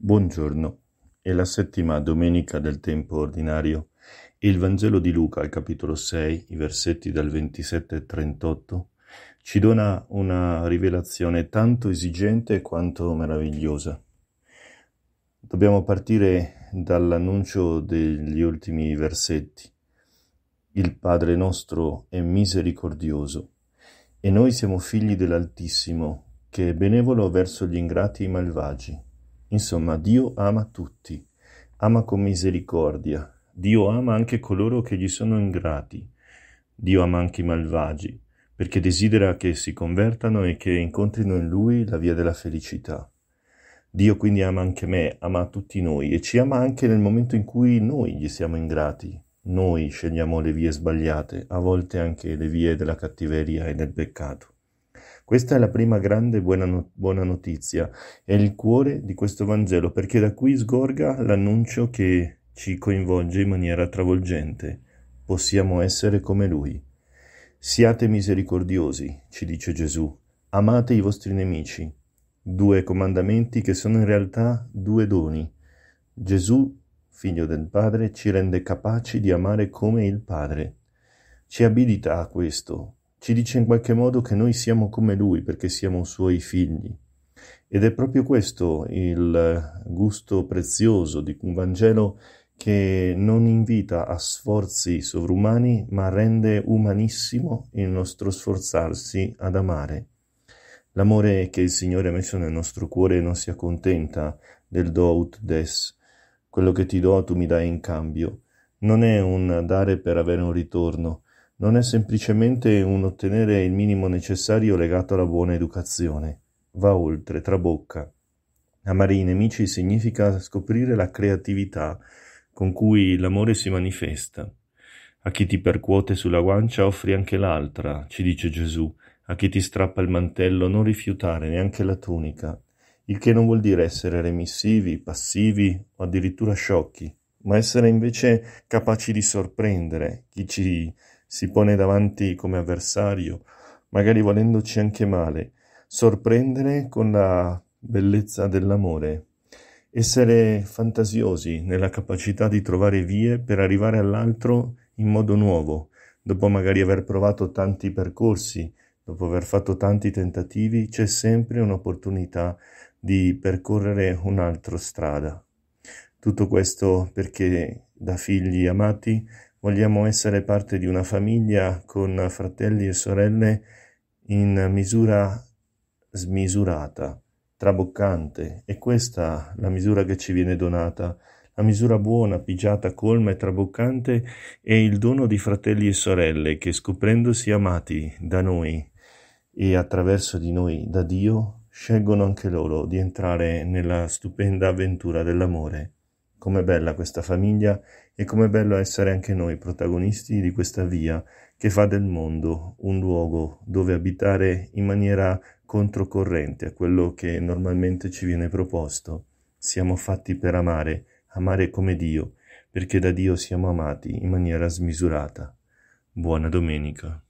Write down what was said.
Buongiorno. È la settima domenica del tempo ordinario e il Vangelo di Luca, al capitolo 6, i versetti dal 27 al 38, ci dona una rivelazione tanto esigente quanto meravigliosa. Dobbiamo partire dall'annuncio degli ultimi versetti. Il Padre nostro è misericordioso e noi siamo figli dell'Altissimo, che è benevolo verso gli ingrati e i malvagi Insomma, Dio ama tutti, ama con misericordia, Dio ama anche coloro che gli sono ingrati, Dio ama anche i malvagi, perché desidera che si convertano e che incontrino in Lui la via della felicità. Dio quindi ama anche me, ama tutti noi e ci ama anche nel momento in cui noi gli siamo ingrati. Noi scegliamo le vie sbagliate, a volte anche le vie della cattiveria e del peccato. Questa è la prima grande buona, no- buona notizia, è il cuore di questo Vangelo, perché da qui sgorga l'annuncio che ci coinvolge in maniera travolgente. Possiamo essere come Lui. Siate misericordiosi, ci dice Gesù, amate i vostri nemici. Due comandamenti che sono in realtà due doni. Gesù, figlio del Padre, ci rende capaci di amare come il Padre. Ci abilita a questo, ci dice in qualche modo che noi siamo come Lui perché siamo Suoi figli. Ed è proprio questo il gusto prezioso di un Vangelo che non invita a sforzi sovrumani, ma rende umanissimo il nostro sforzarsi ad amare. L'amore che il Signore ha messo nel nostro cuore non si accontenta del do ut des, quello che ti do tu mi dai in cambio. Non è un dare per avere un ritorno, non è semplicemente un ottenere il minimo necessario legato alla buona educazione. Va oltre, trabocca. Amare i nemici significa scoprire la creatività con cui l'amore si manifesta. A chi ti percuote sulla guancia offri anche l'altra, ci dice Gesù. A chi ti strappa il mantello non rifiutare neanche la tunica. Il che non vuol dire essere remissivi, passivi o addirittura sciocchi, ma essere invece capaci di sorprendere chi ci si pone davanti come avversario, magari volendoci anche male, sorprendere con la bellezza dell'amore, essere fantasiosi nella capacità di trovare vie per arrivare all'altro in modo nuovo, dopo magari aver provato tanti percorsi, dopo aver fatto tanti tentativi, c'è sempre un'opportunità di percorrere un'altra strada. Tutto questo perché da figli amati Vogliamo essere parte di una famiglia con fratelli e sorelle in misura smisurata, traboccante, e questa la misura che ci viene donata, la misura buona, pigiata, colma e traboccante è il dono di fratelli e sorelle che scoprendosi amati da noi e attraverso di noi da Dio, scelgono anche loro di entrare nella stupenda avventura dell'amore. Com'è bella questa famiglia e com'è bello essere anche noi protagonisti di questa via che fa del mondo un luogo dove abitare in maniera controcorrente a quello che normalmente ci viene proposto. Siamo fatti per amare, amare come Dio, perché da Dio siamo amati in maniera smisurata. Buona domenica.